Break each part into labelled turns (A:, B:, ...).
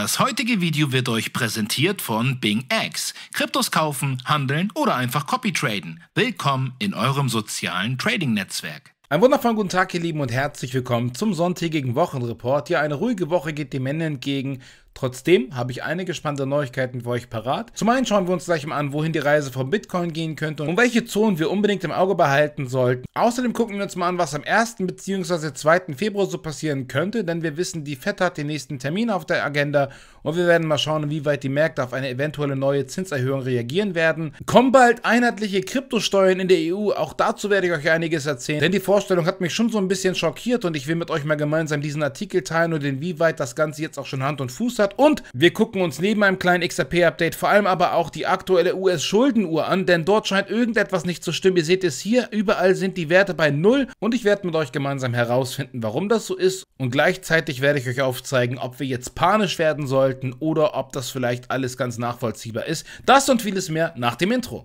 A: Das heutige Video wird euch präsentiert von Bing X. Kryptos kaufen, handeln oder einfach Copy traden. Willkommen in eurem sozialen Trading-Netzwerk. Einen wundervollen guten Tag, ihr Lieben, und herzlich willkommen zum sonntägigen Wochenreport. Ja, eine ruhige Woche geht dem Ende entgegen. Trotzdem habe ich einige spannende Neuigkeiten für euch parat. Zum einen schauen wir uns gleich mal an, wohin die Reise vom Bitcoin gehen könnte und welche Zonen wir unbedingt im Auge behalten sollten. Außerdem gucken wir uns mal an, was am 1. bzw. 2. Februar so passieren könnte, denn wir wissen, die FED hat den nächsten Termin auf der Agenda und wir werden mal schauen, inwieweit die Märkte auf eine eventuelle neue Zinserhöhung reagieren werden. Kommen bald einheitliche Kryptosteuern in der EU, auch dazu werde ich euch einiges erzählen, denn die Vorstellung hat mich schon so ein bisschen schockiert und ich will mit euch mal gemeinsam diesen Artikel teilen und inwieweit das Ganze jetzt auch schon Hand und Fuß hat hat. Und wir gucken uns neben einem kleinen XRP-Update vor allem aber auch die aktuelle US-Schuldenuhr an, denn dort scheint irgendetwas nicht zu stimmen. Ihr seht es hier, überall sind die Werte bei Null und ich werde mit euch gemeinsam herausfinden, warum das so ist. Und gleichzeitig werde ich euch aufzeigen, ob wir jetzt panisch werden sollten oder ob das vielleicht alles ganz nachvollziehbar ist. Das und vieles mehr nach dem Intro.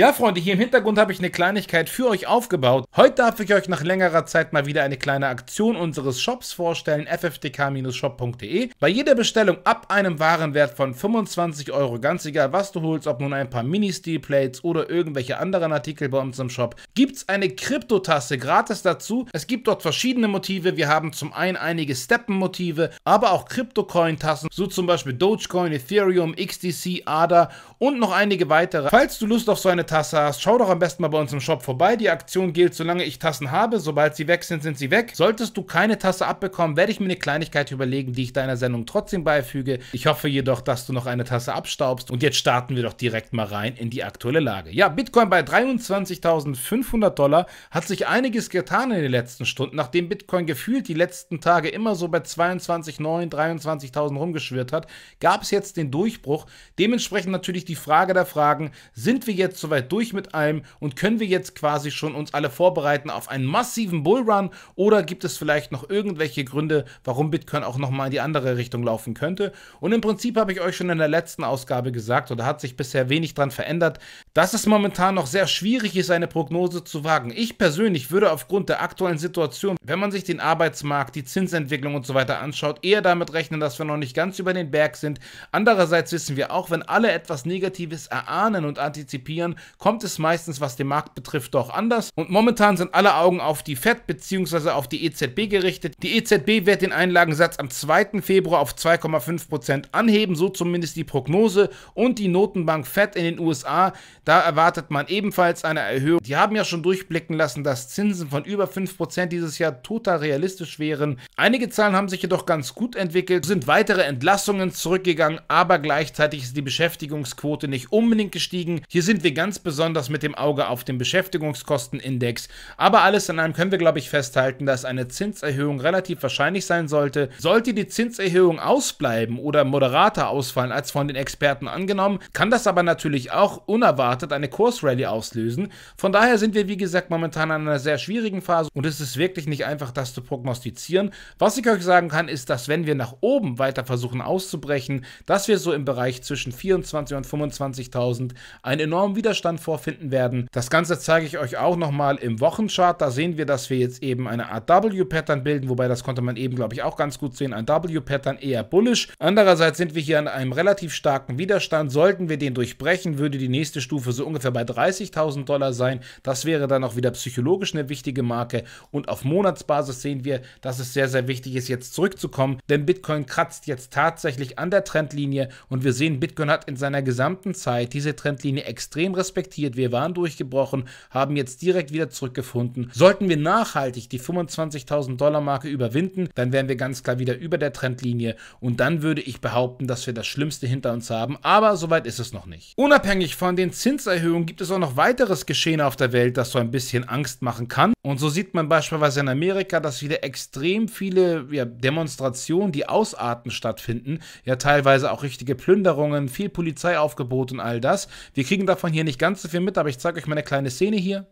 A: Ja, Freunde, hier im Hintergrund habe ich eine Kleinigkeit für euch aufgebaut. Heute darf ich euch nach längerer Zeit mal wieder eine kleine Aktion unseres Shops vorstellen, ffdk-shop.de. Bei jeder Bestellung ab einem Warenwert von 25 Euro, ganz egal was du holst, ob nun ein paar mini steelplates oder irgendwelche anderen Artikel bei uns im Shop, gibt es eine Kryptotasse gratis dazu. Es gibt dort verschiedene Motive. Wir haben zum einen einige Steppen-Motive, aber auch Krypto-Coin-Tassen, so zum Beispiel Dogecoin, Ethereum, XTC, ADA und noch einige weitere. Falls du Lust auf so eine Tasse hast, schau doch am besten mal bei uns im Shop vorbei. Die Aktion gilt, solange ich Tassen habe. Sobald sie weg sind, sind sie weg. Solltest du keine Tasse abbekommen, werde ich mir eine Kleinigkeit überlegen, die ich deiner Sendung trotzdem beifüge. Ich hoffe jedoch, dass du noch eine Tasse abstaubst. Und jetzt starten wir doch direkt mal rein in die aktuelle Lage. Ja, Bitcoin bei 23.500 Dollar hat sich einiges getan in den letzten Stunden, nachdem Bitcoin gefühlt die letzten Tage immer so bei 22.9, 23.000 rumgeschwirrt hat, gab es jetzt den Durchbruch. Dementsprechend natürlich die Frage der Fragen, sind wir jetzt soweit weit durch mit allem und können wir jetzt quasi schon uns alle vorbereiten auf einen massiven Bullrun oder gibt es vielleicht noch irgendwelche Gründe, warum Bitcoin auch nochmal in die andere Richtung laufen könnte? Und im Prinzip habe ich euch schon in der letzten Ausgabe gesagt oder hat sich bisher wenig dran verändert dass es momentan noch sehr schwierig ist, eine Prognose zu wagen. Ich persönlich würde aufgrund der aktuellen Situation, wenn man sich den Arbeitsmarkt, die Zinsentwicklung und so weiter anschaut, eher damit rechnen, dass wir noch nicht ganz über den Berg sind. Andererseits wissen wir auch, wenn alle etwas Negatives erahnen und antizipieren, kommt es meistens, was den Markt betrifft, doch anders. Und momentan sind alle Augen auf die FED bzw. auf die EZB gerichtet. Die EZB wird den Einlagensatz am 2. Februar auf 2,5% Prozent anheben, so zumindest die Prognose. Und die Notenbank FED in den USA da erwartet man ebenfalls eine Erhöhung. Die haben ja schon durchblicken lassen, dass Zinsen von über 5% dieses Jahr total realistisch wären. Einige Zahlen haben sich jedoch ganz gut entwickelt, sind weitere Entlassungen zurückgegangen, aber gleichzeitig ist die Beschäftigungsquote nicht unbedingt gestiegen. Hier sind wir ganz besonders mit dem Auge auf den Beschäftigungskostenindex. Aber alles in allem können wir, glaube ich, festhalten, dass eine Zinserhöhung relativ wahrscheinlich sein sollte. Sollte die Zinserhöhung ausbleiben oder moderater ausfallen als von den Experten angenommen, kann das aber natürlich auch unerwartet erwartet, eine Kursrallye auslösen. Von daher sind wir, wie gesagt, momentan an einer sehr schwierigen Phase und es ist wirklich nicht einfach, das zu prognostizieren. Was ich euch sagen kann, ist, dass wenn wir nach oben weiter versuchen auszubrechen, dass wir so im Bereich zwischen 24.000 und 25.000 einen enormen Widerstand vorfinden werden. Das Ganze zeige ich euch auch nochmal im Wochenchart. Da sehen wir, dass wir jetzt eben eine Art W-Pattern bilden, wobei das konnte man eben, glaube ich, auch ganz gut sehen. Ein W-Pattern eher bullisch. Andererseits sind wir hier an einem relativ starken Widerstand. Sollten wir den durchbrechen, würde die nächste Stufe Stufe so ungefähr bei 30.000 Dollar sein. Das wäre dann auch wieder psychologisch eine wichtige Marke. Und auf Monatsbasis sehen wir, dass es sehr, sehr wichtig ist, jetzt zurückzukommen, denn Bitcoin kratzt jetzt tatsächlich an der Trendlinie und wir sehen, Bitcoin hat in seiner gesamten Zeit diese Trendlinie extrem respektiert. Wir waren durchgebrochen, haben jetzt direkt wieder zurückgefunden. Sollten wir nachhaltig die 25.000 Dollar Marke überwinden, dann wären wir ganz klar wieder über der Trendlinie und dann würde ich behaupten, dass wir das Schlimmste hinter uns haben, aber soweit ist es noch nicht. Unabhängig von den Zinsen Zinserhöhung gibt es auch noch weiteres Geschehen auf der Welt, das so ein bisschen Angst machen kann. Und so sieht man beispielsweise in Amerika, dass wieder extrem viele ja, Demonstrationen, die ausarten, stattfinden. Ja, teilweise auch richtige Plünderungen, viel Polizeiaufgebot und all das. Wir kriegen davon hier nicht ganz so viel mit, aber ich zeige euch mal eine kleine Szene hier.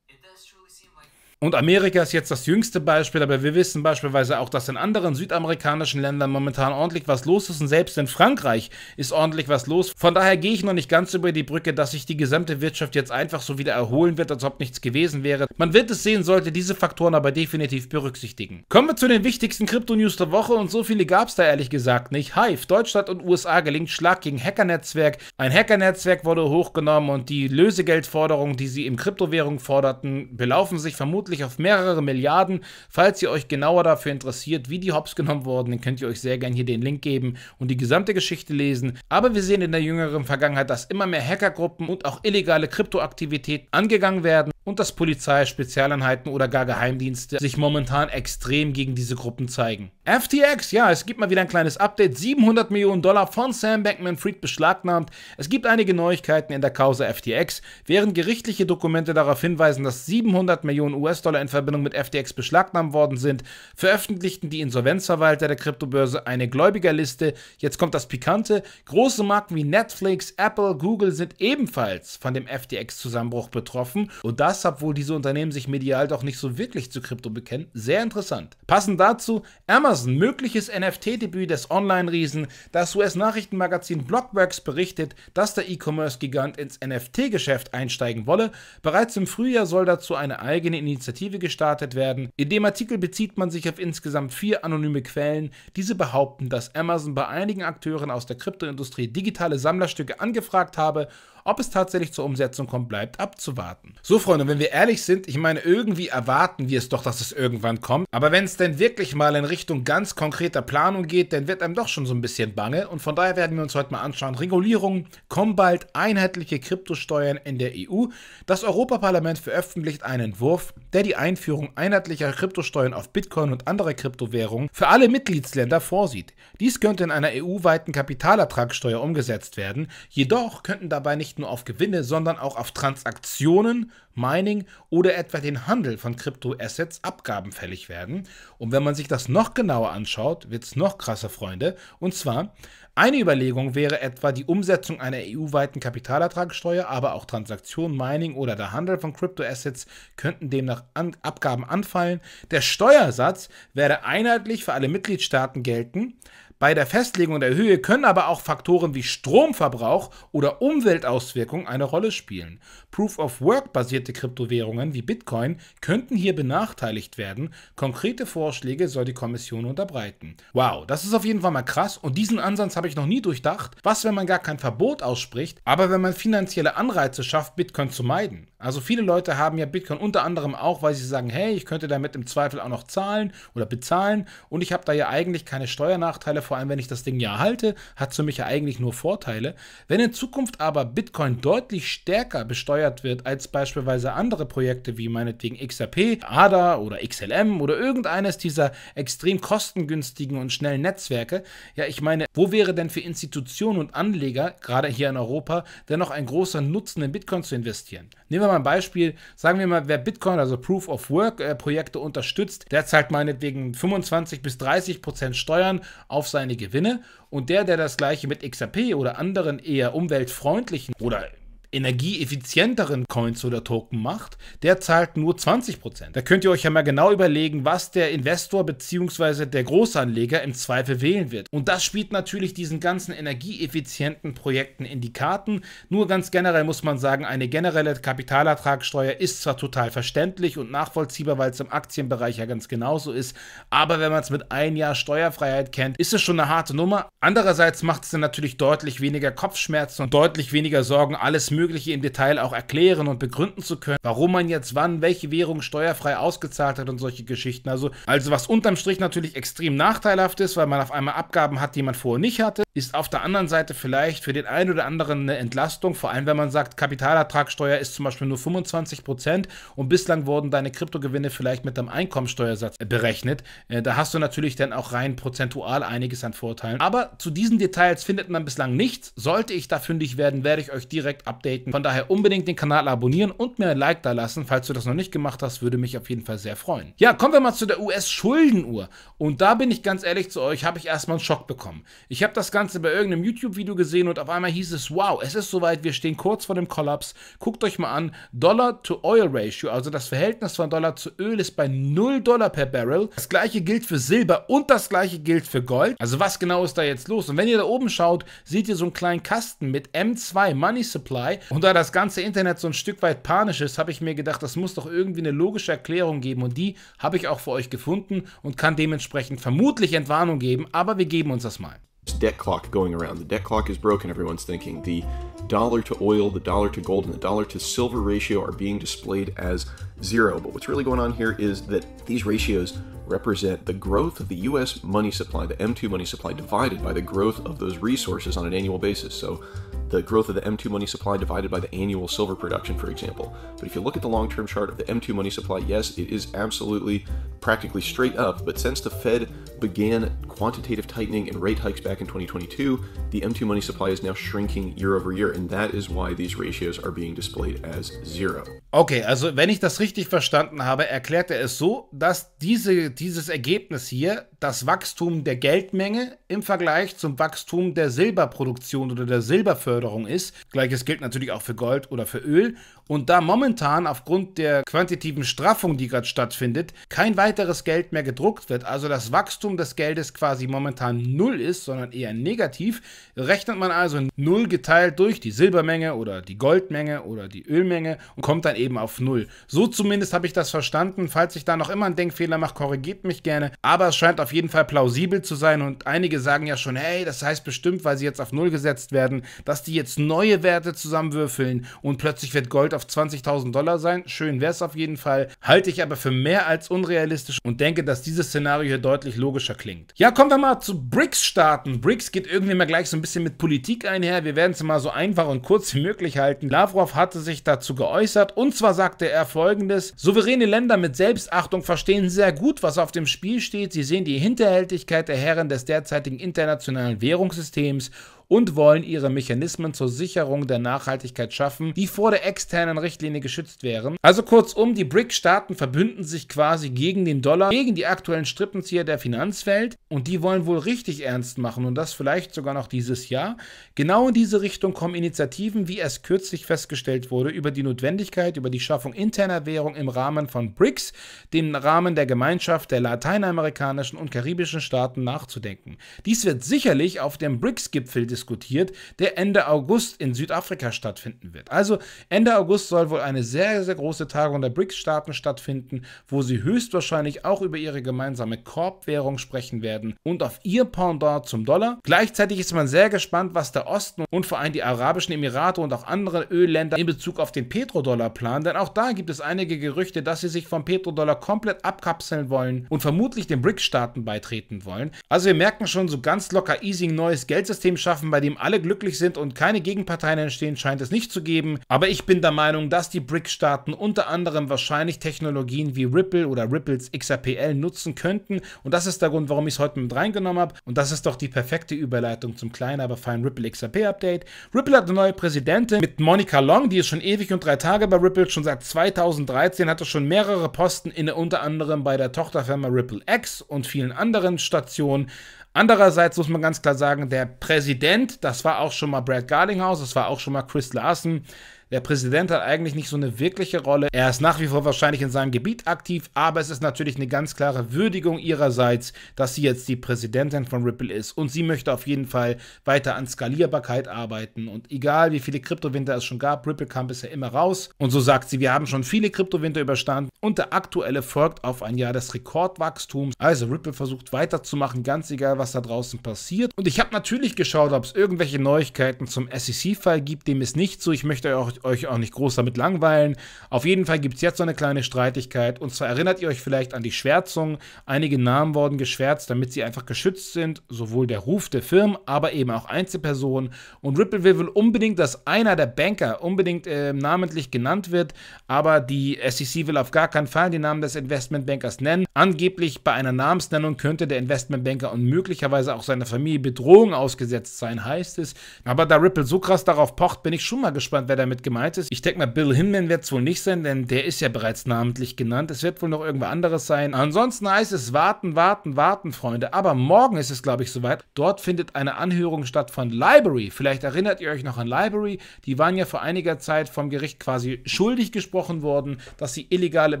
A: truly seem like Und Amerika ist jetzt das jüngste Beispiel, aber wir wissen beispielsweise auch, dass in anderen südamerikanischen Ländern momentan ordentlich was los ist und selbst in Frankreich ist ordentlich was los. Von daher gehe ich noch nicht ganz über die Brücke, dass sich die gesamte Wirtschaft jetzt einfach so wieder erholen wird, als ob nichts gewesen wäre. Man wird es sehen, sollte diese Faktoren aber definitiv berücksichtigen. Kommen wir zu den wichtigsten Krypto-News der Woche und so viele gab es da ehrlich gesagt nicht. Hive, Deutschland und USA gelingt Schlag gegen Hackernetzwerk. Ein Hackernetzwerk wurde hochgenommen und die Lösegeldforderungen, die sie im Kryptowährung forderten, belaufen sich vermutlich vermutlich auf mehrere Milliarden. Falls ihr euch genauer dafür interessiert, wie die Hops genommen wurden, dann könnt ihr euch sehr gerne hier den Link geben und die gesamte Geschichte lesen. Aber wir sehen in der jüngeren Vergangenheit, dass immer mehr Hackergruppen und auch illegale Kryptoaktivitäten angegangen werden und dass Polizei, Spezialeinheiten oder gar Geheimdienste sich momentan extrem gegen diese Gruppen zeigen. FTX, ja, es gibt mal wieder ein kleines Update. 700 Millionen Dollar von Sam Bankman-Fried beschlagnahmt. Es gibt einige Neuigkeiten in der Causa FTX. Während gerichtliche Dokumente darauf hinweisen, dass 700 Millionen US-Dollar in Verbindung mit FTX beschlagnahmt worden sind, veröffentlichten die Insolvenzverwalter der Kryptobörse eine Gläubigerliste. Jetzt kommt das Pikante. Große Marken wie Netflix, Apple, Google sind ebenfalls von dem FTX-Zusammenbruch betroffen und da das, obwohl diese Unternehmen sich medial doch nicht so wirklich zu Krypto bekennen, sehr interessant. Passend dazu Amazon, mögliches NFT-Debüt des Online-Riesen. Das US-Nachrichtenmagazin Blockworks berichtet, dass der E-Commerce-Gigant ins NFT-Geschäft einsteigen wolle. Bereits im Frühjahr soll dazu eine eigene Initiative gestartet werden. In dem Artikel bezieht man sich auf insgesamt vier anonyme Quellen. Diese behaupten, dass Amazon bei einigen Akteuren aus der Kryptoindustrie digitale Sammlerstücke angefragt habe ob es tatsächlich zur Umsetzung kommt, bleibt abzuwarten. So, Freunde, wenn wir ehrlich sind, ich meine, irgendwie erwarten wir es doch, dass es irgendwann kommt. Aber wenn es denn wirklich mal in Richtung ganz konkreter Planung geht, dann wird einem doch schon so ein bisschen bange. Und von daher werden wir uns heute mal anschauen. Regulierungen kommen bald, einheitliche Kryptosteuern in der EU. Das Europaparlament veröffentlicht einen Entwurf, der die Einführung einheitlicher Kryptosteuern auf Bitcoin und andere Kryptowährungen für alle Mitgliedsländer vorsieht. Dies könnte in einer EU-weiten Kapitalertragssteuer umgesetzt werden. Jedoch könnten dabei nicht nicht nur auf Gewinne, sondern auch auf Transaktionen, Mining oder etwa den Handel von Kryptoassets abgabenfällig werden. Und wenn man sich das noch genauer anschaut, wird es noch krasser, Freunde. Und zwar, eine Überlegung wäre etwa die Umsetzung einer EU-weiten Kapitalertragssteuer, aber auch Transaktionen, Mining oder der Handel von Kryptoassets könnten demnach an Abgaben anfallen. Der Steuersatz werde einheitlich für alle Mitgliedstaaten gelten. Bei der Festlegung der Höhe können aber auch Faktoren wie Stromverbrauch oder Umweltauswirkungen eine Rolle spielen. Proof of Work basierte Kryptowährungen wie Bitcoin könnten hier benachteiligt werden. Konkrete Vorschläge soll die Kommission unterbreiten. Wow, das ist auf jeden Fall mal krass und diesen Ansatz habe ich noch nie durchdacht. Was, wenn man gar kein Verbot ausspricht, aber wenn man finanzielle Anreize schafft, Bitcoin zu meiden? Also viele Leute haben ja Bitcoin unter anderem auch, weil sie sagen, hey, ich könnte damit im Zweifel auch noch zahlen oder bezahlen und ich habe da ja eigentlich keine Steuernachteile vor allem wenn ich das Ding ja halte, hat es für mich ja eigentlich nur Vorteile. Wenn in Zukunft aber Bitcoin deutlich stärker besteuert wird als beispielsweise andere Projekte wie meinetwegen XRP, ADA oder XLM oder irgendeines dieser extrem kostengünstigen und schnellen Netzwerke, ja, ich meine, wo wäre denn für Institutionen und Anleger, gerade hier in Europa, dennoch ein großer Nutzen in Bitcoin zu investieren? Nehmen wir mal ein Beispiel, sagen wir mal, wer Bitcoin, also Proof of Work äh, Projekte unterstützt, der zahlt meinetwegen 25 bis 30 Prozent Steuern auf sein seine Gewinne und der, der das gleiche mit XRP oder anderen eher umweltfreundlichen oder energieeffizienteren Coins oder Token macht, der zahlt nur 20%. Da könnt ihr euch ja mal genau überlegen, was der Investor bzw. der Großanleger im Zweifel wählen wird. Und das spielt natürlich diesen ganzen energieeffizienten Projekten in die Karten. Nur ganz generell muss man sagen, eine generelle Kapitalertragssteuer ist zwar total verständlich und nachvollziehbar, weil es im Aktienbereich ja ganz genauso ist, aber wenn man es mit ein Jahr Steuerfreiheit kennt, ist es schon eine harte Nummer. Andererseits macht es dann natürlich deutlich weniger Kopfschmerzen und deutlich weniger Sorgen, alles mögliche Mögliche im Detail auch erklären und begründen zu können, warum man jetzt wann welche Währung steuerfrei ausgezahlt hat und solche Geschichten. Also, also was unterm Strich natürlich extrem nachteilhaft ist, weil man auf einmal Abgaben hat, die man vorher nicht hatte ist auf der anderen Seite vielleicht für den einen oder anderen eine Entlastung, vor allem wenn man sagt, Kapitalertragsteuer ist zum Beispiel nur 25 Prozent und bislang wurden deine Kryptogewinne vielleicht mit einem Einkommensteuersatz berechnet. Äh, da hast du natürlich dann auch rein prozentual einiges an Vorteilen. Aber zu diesen Details findet man bislang nichts. Sollte ich da fündig werden, werde ich euch direkt updaten. Von daher unbedingt den Kanal abonnieren und mir ein Like da lassen. Falls du das noch nicht gemacht hast, würde mich auf jeden Fall sehr freuen. Ja, kommen wir mal zu der US-Schuldenuhr. Und da bin ich ganz ehrlich zu euch, habe ich erstmal einen Schock bekommen. Ich habe das Ganze Ganze bei irgendeinem YouTube-Video gesehen und auf einmal hieß es, wow, es ist soweit, wir stehen kurz vor dem Kollaps. Guckt euch mal an, Dollar-to-Oil-Ratio, also das Verhältnis von Dollar zu Öl ist bei 0 Dollar per Barrel. Das gleiche gilt für Silber und das gleiche gilt für Gold. Also was genau ist da jetzt los? Und wenn ihr da oben schaut, seht ihr so einen kleinen Kasten mit M2 Money Supply. Und da das ganze Internet so ein Stück weit panisch ist, habe ich mir gedacht, das muss doch irgendwie eine logische Erklärung geben. Und die habe ich auch für euch gefunden und kann dementsprechend vermutlich Entwarnung geben. Aber wir geben uns das mal. debt clock going around. The debt clock is broken, everyone's thinking. The dollar to oil, the dollar to gold, and the dollar to silver ratio are being displayed as zero. But what's really going on here is that these ratios represent the growth of the US money supply, the M2 money supply, divided by the growth of those resources on an annual basis. So the growth of the M2 money supply divided by the annual silver production, for example. But if you look at the long term chart of the M2 money supply, yes, it is absolutely practically straight up. But since the Fed began quantitative tightening and rate hikes back in 2022, the M2 money supply is now shrinking year over year. And that is why these ratios are being displayed as zero. Okay, also wenn ich das richtig verstanden habe, erklärt er es so, dass diese, dieses Ergebnis hier das Wachstum der Geldmenge im Vergleich zum Wachstum der Silberproduktion oder der Silberförderung Förderung ist. Gleiches gilt natürlich auch für Gold oder für Öl und da momentan aufgrund der quantitativen Straffung, die gerade stattfindet, kein weiteres Geld mehr gedruckt wird, also das Wachstum des Geldes quasi momentan null ist, sondern eher negativ, rechnet man also null geteilt durch die Silbermenge oder die Goldmenge oder die Ölmenge und kommt dann eben auf null. So zumindest habe ich das verstanden. Falls ich da noch immer einen Denkfehler mache, korrigiert mich gerne. Aber es scheint auf jeden Fall plausibel zu sein und einige sagen ja schon, hey, das heißt bestimmt, weil sie jetzt auf null gesetzt werden, dass die jetzt neue Werte zusammenwürfeln und plötzlich wird Gold auf auf 20.000 Dollar sein. Schön wäre es auf jeden Fall. Halte ich aber für mehr als unrealistisch und denke, dass dieses Szenario hier deutlich logischer klingt. Ja, kommen wir mal zu BRICS-Staaten. BRICS geht irgendwie mal gleich so ein bisschen mit Politik einher. Wir werden es mal so einfach und kurz wie möglich halten. Lavrov hatte sich dazu geäußert und zwar sagte er folgendes: Souveräne Länder mit Selbstachtung verstehen sehr gut, was auf dem Spiel steht. Sie sehen die Hinterhältigkeit der Herren des derzeitigen internationalen Währungssystems und wollen ihre Mechanismen zur Sicherung der Nachhaltigkeit schaffen, die vor der externen Richtlinie geschützt wären. Also kurzum, die BRIC-Staaten verbünden sich quasi gegen den Dollar, gegen die aktuellen Strippenzieher der Finanzwelt und die wollen wohl richtig ernst machen und das vielleicht sogar noch dieses Jahr. Genau in diese Richtung kommen Initiativen, wie es kürzlich festgestellt wurde, über die Notwendigkeit, über die Schaffung interner Währung im Rahmen von BRICS, dem Rahmen der Gemeinschaft der lateinamerikanischen und karibischen Staaten nachzudenken. Dies wird sicherlich auf dem BRICS-Gipfel des diskutiert, der Ende August in Südafrika stattfinden wird. Also Ende August soll wohl eine sehr, sehr große Tagung der BRICS-Staaten stattfinden, wo sie höchstwahrscheinlich auch über ihre gemeinsame Korbwährung sprechen werden und auf ihr Pendant zum Dollar. Gleichzeitig ist man sehr gespannt, was der Osten und vor allem die Arabischen Emirate und auch andere Ölländer in Bezug auf den Petrodollar planen, denn auch da gibt es einige Gerüchte, dass sie sich vom Petrodollar komplett abkapseln wollen und vermutlich den BRICS-Staaten beitreten wollen. Also wir merken schon, so ganz locker easing neues Geldsystem schaffen Wettkämpfen, bei dem alle glücklich sind und keine Gegenparteien entstehen, scheint es nicht zu geben. Aber ich bin der Meinung, dass die brics staaten unter anderem wahrscheinlich Technologien wie Ripple oder Ripples XRPL nutzen könnten. Und das ist der Grund, warum ich es heute mit reingenommen habe. Und das ist doch die perfekte Überleitung zum kleinen, aber feinen Ripple XRP-Update. Ripple hat eine neue Präsidentin mit Monika Long, die ist schon ewig und drei Tage bei Ripple, schon seit 2013, hatte schon mehrere Posten inne, unter anderem bei der Tochterfirma Ripple X und vielen anderen Stationen. Andererseits muss man ganz klar sagen, der Präsident, das war auch schon mal Brad Garlinghouse, das war auch schon mal Chris Larsen, der Präsident hat eigentlich nicht so eine wirkliche Rolle. Er ist nach wie vor wahrscheinlich in seinem Gebiet aktiv, aber es ist natürlich eine ganz klare Würdigung ihrerseits, dass sie jetzt die Präsidentin von Ripple ist und sie möchte auf jeden Fall weiter an Skalierbarkeit arbeiten und egal wie viele Kryptowinter es schon gab, Ripple kam bisher immer raus und so sagt sie, wir haben schon viele Kryptowinter überstanden und der aktuelle folgt auf ein Jahr des Rekordwachstums. Also Ripple versucht weiterzumachen, ganz egal was da draußen passiert und ich habe natürlich geschaut, ob es irgendwelche Neuigkeiten zum SEC-Fall gibt, dem ist nicht so. Ich möchte euch euch auch nicht groß damit langweilen. Auf jeden Fall gibt es jetzt so eine kleine Streitigkeit. Und zwar erinnert ihr euch vielleicht an die Schwärzung. Einige Namen wurden geschwärzt, damit sie einfach geschützt sind. Sowohl der Ruf der Firmen, aber eben auch Einzelpersonen. Und Ripple will unbedingt, dass einer der Banker unbedingt äh, namentlich genannt wird. Aber die SEC will auf gar keinen Fall den Namen des Investmentbankers nennen. Angeblich bei einer Namensnennung könnte der Investmentbanker und möglicherweise auch seine Familie Bedrohung ausgesetzt sein, heißt es. Aber da Ripple so krass darauf pocht, bin ich schon mal gespannt, wer damit gemacht gemeint ist. Ich denke mal, Bill Hinman wird es wohl nicht sein, denn der ist ja bereits namentlich genannt. Es wird wohl noch irgendwas anderes sein. Ansonsten heißt es warten, warten, warten, Freunde. Aber morgen ist es, glaube ich, soweit. Dort findet eine Anhörung statt von Library. Vielleicht erinnert ihr euch noch an Library. Die waren ja vor einiger Zeit vom Gericht quasi schuldig gesprochen worden, dass sie illegale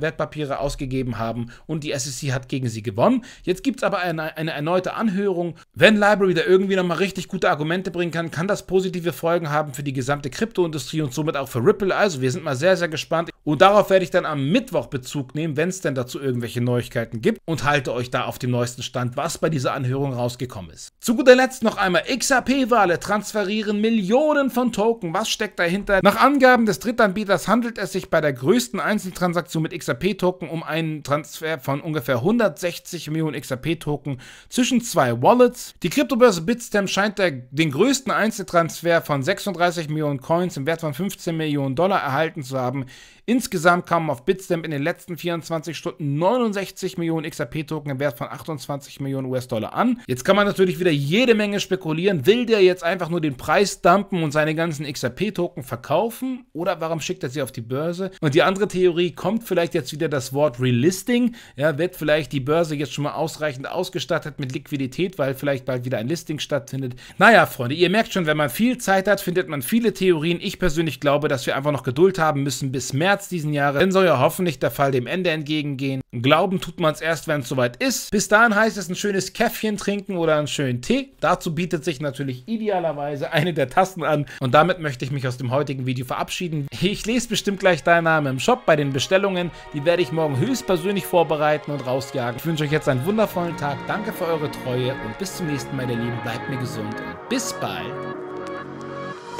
A: Wertpapiere ausgegeben haben und die SEC hat gegen sie gewonnen. Jetzt gibt es aber eine, eine erneute Anhörung. Wenn Library da irgendwie nochmal richtig gute Argumente bringen kann, kann das positive Folgen haben für die gesamte Kryptoindustrie und somit auch für Ripple. Also wir sind mal sehr, sehr gespannt. Und darauf werde ich dann am Mittwoch Bezug nehmen, wenn es denn dazu irgendwelche Neuigkeiten gibt. Und halte euch da auf dem neuesten Stand, was bei dieser Anhörung rausgekommen ist. Zu guter Letzt noch einmal xrp wale transferieren Millionen von Token. Was steckt dahinter? Nach Angaben des Drittanbieters handelt es sich bei der größten Einzeltransaktion mit xrp token um einen Transfer von ungefähr 160 Millionen xrp token zwischen zwei Wallets. Die Kryptobörse Bitstamp scheint der, den größten Einzeltransfer von 36 Millionen Coins im Wert von 15 15 Millionen Dollar erhalten zu haben, Insgesamt kamen auf Bitstamp in den letzten 24 Stunden 69 Millionen XRP-Token im Wert von 28 Millionen US-Dollar an. Jetzt kann man natürlich wieder jede Menge spekulieren. Will der jetzt einfach nur den Preis dumpen und seine ganzen XRP-Token verkaufen? Oder warum schickt er sie auf die Börse? Und die andere Theorie kommt vielleicht jetzt wieder das Wort Relisting. Ja, wird vielleicht die Börse jetzt schon mal ausreichend ausgestattet mit Liquidität, weil vielleicht bald wieder ein Listing stattfindet. Naja, Freunde, ihr merkt schon, wenn man viel Zeit hat, findet man viele Theorien. Ich persönlich glaube, dass wir einfach noch Geduld haben müssen bis März März diesen Jahres. Dann soll ja hoffentlich der Fall dem Ende entgegengehen. Glauben tut man es erst, wenn es soweit ist. Bis dahin heißt es ein schönes Käffchen trinken oder einen schönen Tee. Dazu bietet sich natürlich idealerweise eine der Tasten an. Und damit möchte ich mich aus dem heutigen Video verabschieden. Ich lese bestimmt gleich deinen Namen im Shop bei den Bestellungen. Die werde ich morgen höchstpersönlich vorbereiten und rausjagen. Ich wünsche euch jetzt einen wundervollen Tag. Danke für eure Treue und bis zum nächsten Mal, meine Lieben. Bleibt mir gesund und bis bald.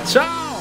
A: Ciao!